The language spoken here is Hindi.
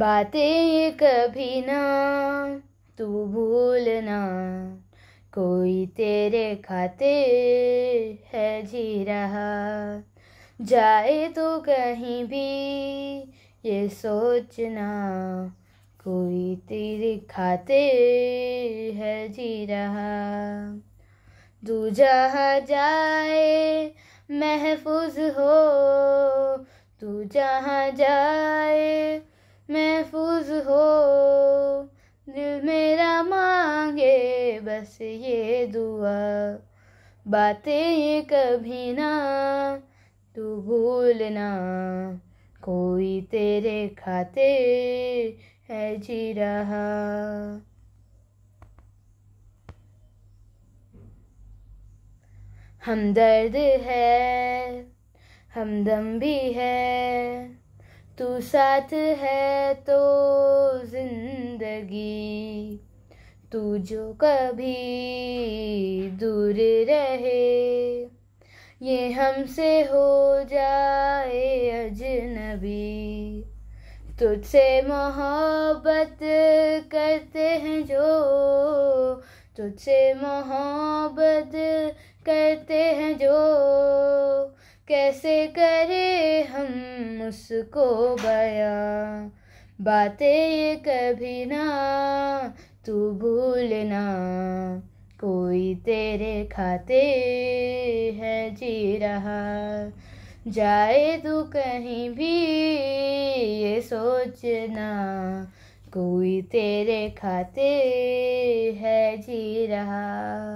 बातें ये कभी ना तू भूलना कोई तेरे खाते है जी रहा जाए तो कहीं भी ये सोचना कोई तेरे खाते है जी रहा तू जहाँ जाए महफूज हो तू जहाँ जाए महफूज हो दिल मेरा मांगे बस ये दुआ बातें ये कभी ना तू भूलना कोई तेरे खाते है जी रहा हमदर्द है हमदम भी है तू साथ है तो जिंदगी तू जो कभी दूर रहे ये हमसे हो जाए अजनबी तुझसे मोहब्बत करते हैं जो तुझसे मोहब्बत करते हैं जो कैसे करे हम उसको बया बातें ये कभी ना तू भूलना कोई तेरे खाते है जी रहा जाए तू कहीं भी ये सोचना कोई तेरे खाते है जी रहा